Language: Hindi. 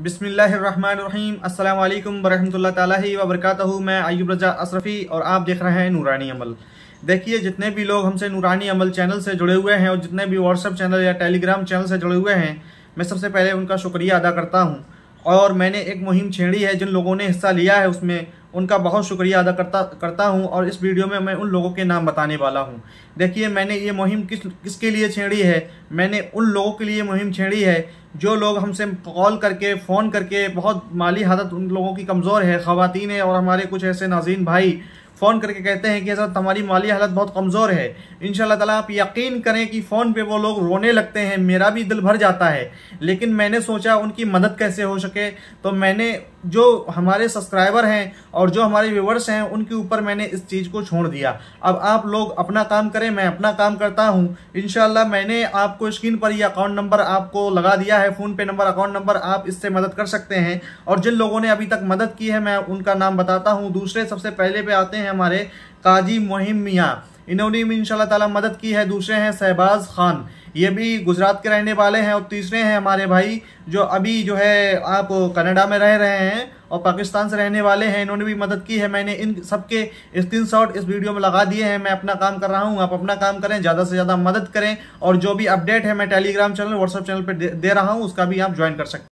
बिसमीम अल्लाम वरहमल ताली मैं आयुब रजा अशरफ़ी और आप देख रहे हैं नूरानी अमल देखिए जितने भी लोग हमसे नूरानी अमल चैनल से जुड़े हुए हैं और जितने भी व्हाट्सअप चैनल या टेलीग्राम चैनल से जुड़े हुए हैं मैं सबसे पहले उनका शुक्रिया अदा करता हूँ और मैंने एक मुहिम छेड़ी है जिन लोगों ने हिस्सा लिया है उसमें उनका बहुत शुक्रिया अदा करता करता हूँ और इस वीडियो में मैं उन लोगों के नाम बताने वाला हूँ देखिए मैंने ये मुहिम किस किसके लिए छेड़ी है मैंने उन लोगों के लिए मुहिम छेड़ी है जो लोग हमसे कॉल करके फ़ोन करके बहुत माली हालत उन लोगों की कमज़ोर है ख़वातीन है और हमारे कुछ ऐसे नाजीन भाई फ़ोन करके कहते हैं कि सर हमारी माली हालत बहुत कमज़ोर है इन तला आप यकीन करें कि फ़ोन पे वो लोग रोने लगते हैं मेरा भी दिल भर जाता है लेकिन मैंने सोचा उनकी मदद कैसे हो सके तो मैंने जो हमारे सब्सक्राइबर हैं और जो हमारे व्यूवर्स हैं उनके ऊपर मैंने इस चीज़ को छोड़ दिया अब आप लोग अपना काम करें मैं अपना काम करता हूँ इन मैंने आपको स्क्रीन पर ये अकाउंट नंबर आपको लगा दिया है फ़ोन पे नंबर अकाउंट नंबर आप इससे मदद कर सकते हैं और जिन लोगों ने अभी तक मदद की है मैं उनका नाम बताता हूँ दूसरे सबसे पहले पे आते हैं हमारे काजी मुहिम मियाँ इन्होंने भी इन तला मदद की है दूसरे हैं शहबाज खान ये भी गुजरात के रहने वाले हैं और तीसरे हैं हमारे भाई जो अभी जो है आप कनाडा में रह रहे हैं और पाकिस्तान से रहने वाले हैं इन्होंने भी मदद की है मैंने इन सबके स्क्रीन शॉट इस वीडियो में लगा दिए हैं मैं अपना काम कर रहा हूँ आप अपना काम करें ज़्यादा से ज़्यादा मदद करें और जो भी अपडेट है मैं टेलीग्राम चैनल व्हाट्सअप चैनल पर दे रहा हूँ उसका भी आप ज्वाइन कर सकते